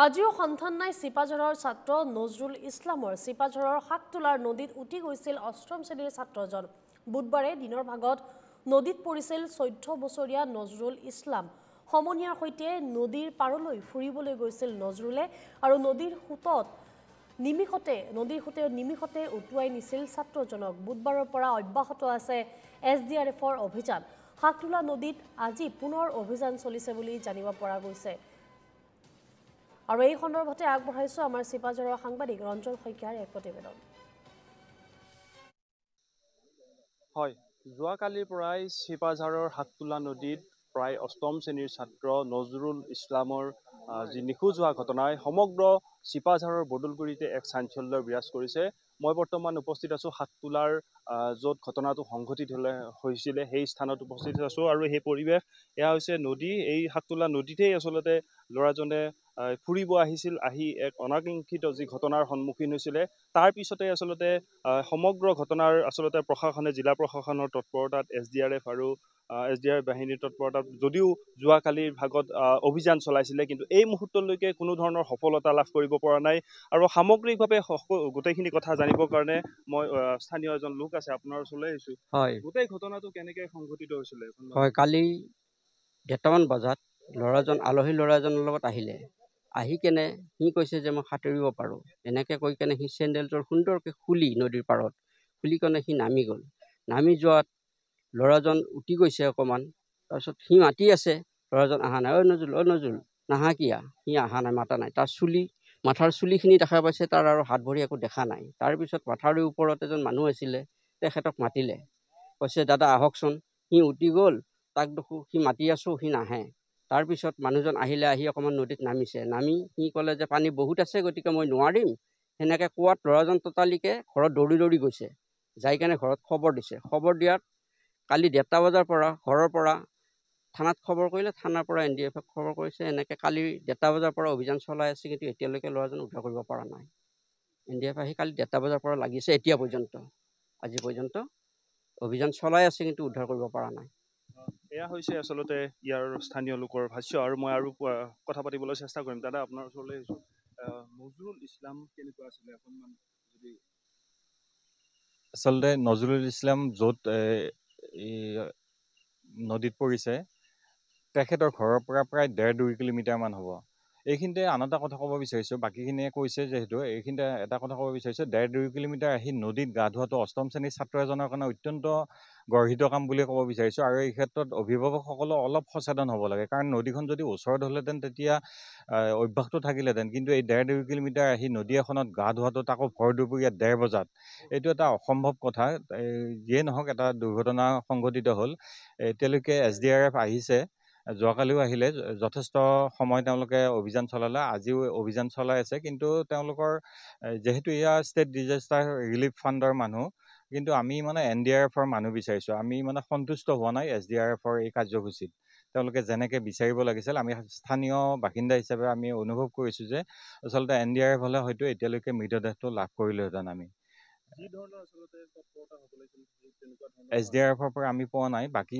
আজিও সন্ধান নাই চিপাঝৰৰ ছাত্ৰ নজৰুল ইছলামৰ চিপাঝৰৰ শাকতোলাৰ নদীত উটি গৈছিল অষ্টম শ্ৰেণীৰ ছাত্ৰজন বুধবাৰে দিনৰ ভাগত নদীত পৰিছিল চৈধ্য বছৰীয়া নজৰুল ইছলাম সমনীয়াৰ সৈতে নদীৰ পাৰলৈ ফুৰিবলৈ গৈছিল নজৰুলে আৰু নদীৰ সোঁতত নিমিষতে নদীৰ সোঁতে নিমিষতে উটুৱাই নিছিল ছাত্ৰজনক বুধবাৰৰ পৰা অব্যাহত আছে এছ ডি আৰ এফৰ অভিযান শাকতোলা নদীত আজি পুনৰ অভিযান চলিছে বুলি জানিব পৰা গৈছে আৰু এই সন্দৰ্ভতে আগবঢ়াইছো আমাৰ চিপাঝৰৰ সাংবাদিক ৰঞ্জন শইকীয়াৰ এক প্ৰতিবেদন হয় যোৱাকালিৰ পৰাই চিপাঝাৰৰ হাততোলা নদীত প্ৰায় অষ্টম শ্ৰেণীৰ ছাত্ৰ নজৰুল ইছলামৰ যি নিখোজ হোৱা ঘটনাই সমগ্ৰ চিপাঝাৰৰ বদলগুৰিতে এক চাঞ্চল্য বিৰাজ কৰিছে মই বৰ্তমান উপস্থিত আছোঁ হাততোলাৰ য'ত ঘটনাটো সংঘটিত হ'লে হৈছিলে সেই স্থানত উপস্থিত আছোঁ আৰু সেই পৰিৱেশ এয়া হৈছে নদী এই হাততোলা নদীতেই আচলতে ল'ৰাজনে ফুৰিব আহিছিল আহি এক অনাকাংক্ষিত যি ঘটনাৰ সন্মুখীন হৈছিলে তাৰপিছতে আচলতে সমগ্ৰ ঘটনাৰ আচলতে প্ৰশাসনে জিলা প্ৰশাসনৰ তৎপৰতাত এছ ডি আৰ এফ আৰু এছ ডি আৰ বাহিনীৰ তৎপৰতাত যদিও যোৱাকালিৰ ভাগত অভিযান চলাইছিলে কিন্তু এই মুহূৰ্তলৈকে কোনো ধৰণৰ সফলতা লাভ কৰিব পৰা নাই আৰু সামগ্ৰিকভাৱে গোটেইখিনি কথা জানিবৰ কাৰণে মই স্থানীয় এজন লোক আছে আপোনাৰ ওচৰলৈ আহিছোঁ হয় গোটেই ঘটনাটো কেনেকৈ সংঘটিত হৈছিলে হয় কালি ডেৰটামান বজাত ল'ৰাজন আলহী ল'ৰাজনৰ লগত আহিলে আহি কেনে সি কৈছে যে মই সাঁতুৰিব পাৰোঁ এনেকৈ কৈ কেনে সি চেণ্ডেলযোৰ সুন্দৰকৈ খুলি নদীৰ পাৰত খুলি কেনে সি নামি গ'ল নামি যোৱাত ল'ৰাজন উটি গৈছে অকণমান তাৰপিছত সি মাতি আছে ল'ৰাজন অহা নাই অ নজুল অ নজুল নাহা কিয়া সি অহা নাই মাতা নাই তাৰ চুলি মাথাৰ চুলিখিনি দেখা পাইছে তাৰ আৰু হাত ভৰি একো দেখা নাই তাৰপিছত মাথাৰ ওপৰত এজন মানুহ আছিলে তেখেতক মাতিলে কৈছে দাদা আহকচোন সি উটি গ'ল তাক দেখোঁ সি মাতি আছোঁ সি নাহে তাৰপিছত মানুহজন আহিলে আহি অকণমান নদীত নামিছে নামি সি ক'লে যে পানী বহুত আছে গতিকে মই নোৱাৰিম সেনেকৈ কোৱাত ল'ৰাজন ততালিকে ঘৰত দৌৰি দৌৰি গৈছে যাই কেনে ঘৰত খবৰ দিছে খবৰ দিয়াত কালি ডেৰটা বজাৰ পৰা ঘৰৰ পৰা থানাত খবৰ কৰিলে থানাৰ পৰা এন ডি এফে খবৰ কৰিছে এনেকৈ কালি ডেৰটা বজাৰ পৰা অভিযান চলাই আছে কিন্তু এতিয়ালৈকে ল'ৰাজন উদ্ধাৰ কৰিব পৰা নাই এন ডি এফ আহি কালি ডেৰটা বজাৰ পৰা লাগিছে এতিয়া পৰ্যন্ত আজি পৰ্যন্ত অভিযান চলাই আছে কিন্তু উদ্ধাৰ কৰিব পৰা নাই এয়া হৈছে আচলতে ইয়াৰ স্থানীয় লোকৰ ভাষ্য আৰু মই আৰু কথা পাতিবলৈ চেষ্টা কৰিম দাদা আপোনাৰ ওচৰলৈ আহিছোঁ নজৰুল ইছলাম কেনেকুৱা আছিলে অকণমান আচলতে নজৰুল ইছলাম য'ত নদীত পৰিছে তেখেতৰ ঘৰৰ পৰা প্ৰায় ডেৰ দুই কিলোমিটাৰমান হ'ব এইখিনিতে আন এটা কথা ক'ব বিচাৰিছোঁ বাকীখিনিয়ে কৈছে যিহেতু এইখিনিতে এটা কথা ক'ব বিচাৰিছোঁ ডেৰ দুই কিলোমিটাৰ আহি নদীত গা ধোৱাটো অষ্টম শ্ৰেণীৰ ছাত্ৰ এজনৰ কাৰণে অত্যন্ত গৰ্হিত কাম বুলিয়ে ক'ব বিচাৰিছোঁ আৰু এই ক্ষেত্ৰত অভিভাৱকসকলো অলপ সচেতন হ'ব লাগে কাৰণ নদীখন যদি ওচৰত হ'লেহেঁতেন তেতিয়া অভ্যাসটো থাকিলেহেঁতেন কিন্তু এই ডেৰ দুই কিলোমিটাৰ আহি নদী এখনত গা ধোৱাটো তাকো ভৰ দুপৰীয়া ডেৰ বজাত এইটো এটা অসম্ভৱ কথা যিয়ে নহওক এটা দুৰ্ঘটনা সংঘটিত হ'ল এতিয়ালৈকে এছ ডি আৰ এফ আহিছে যোৱাকালিও আহিলে যথেষ্ট সময় তেওঁলোকে অভিযান চলালে আজিও অভিযান চলাই আছে কিন্তু তেওঁলোকৰ যিহেতু এয়া ষ্টেট ডিজাষ্টাৰ ৰিলিফ ফাণ্ডৰ মানুহ কিন্তু আমি মানে এন ডি আৰ এফৰ মানুহ বিচাৰিছোঁ আমি মানে সন্তুষ্ট হোৱা নাই এছ ডি আৰ এফৰ এই কাৰ্যসূচীত তেওঁলোকে যেনেকৈ বিচাৰিব লাগিছিল আমি স্থানীয় বাসিন্দা হিচাপে আমি অনুভৱ কৰিছোঁ যে আচলতে এন ডি আৰ এফ হ'লে হয়তো এতিয়ালৈকে মৃতদেহটো লাভ কৰিলোহেঁতেন আমি এছ ডি আৰ এফৰ পৰা আমি পোৱা নাই বাকী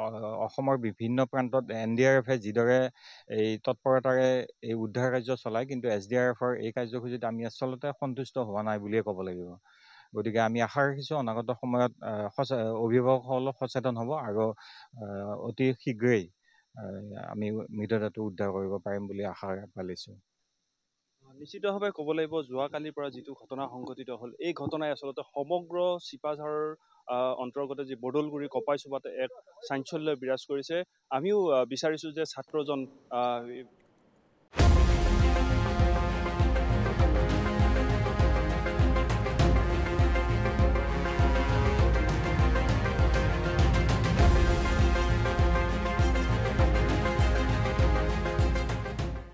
অসমৰ বিভিন্ন প্ৰান্তত এন ডি আৰ এফে যিদৰে এই তৎপৰতাৰে এই উদ্ধাৰ কাৰ্য চলায় কিন্তু এছ ডি আৰ এফৰ এই কাৰ্যসূচীত আমি আচলতে সন্তুষ্ট হোৱা নাই বুলিয়ে ক'ব লাগিব গতিকে আমি আশা ৰাখিছোঁ অনাগত সময়ত অভিভাৱকসকলো সচেতন হ'ব আৰু অতি শীঘ্ৰেই আমি মৃতদেহটো উদ্ধাৰ কৰিব পাৰিম বুলি আশা পালিছোঁ নিশ্চিতভাৱে ক'ব লাগিব যোৱাকালিৰ পৰা যিটো ঘটনা সংঘটিত হ'ল এই ঘটনাই আচলতে সমগ্ৰ চিপাঝাৰৰ অন্তৰ্গতে যি বদলগুৰি কপাই চুবাত এক চাঞ্চল্য বিৰাজ কৰিছে আমিও বিচাৰিছোঁ যে ছাত্ৰজন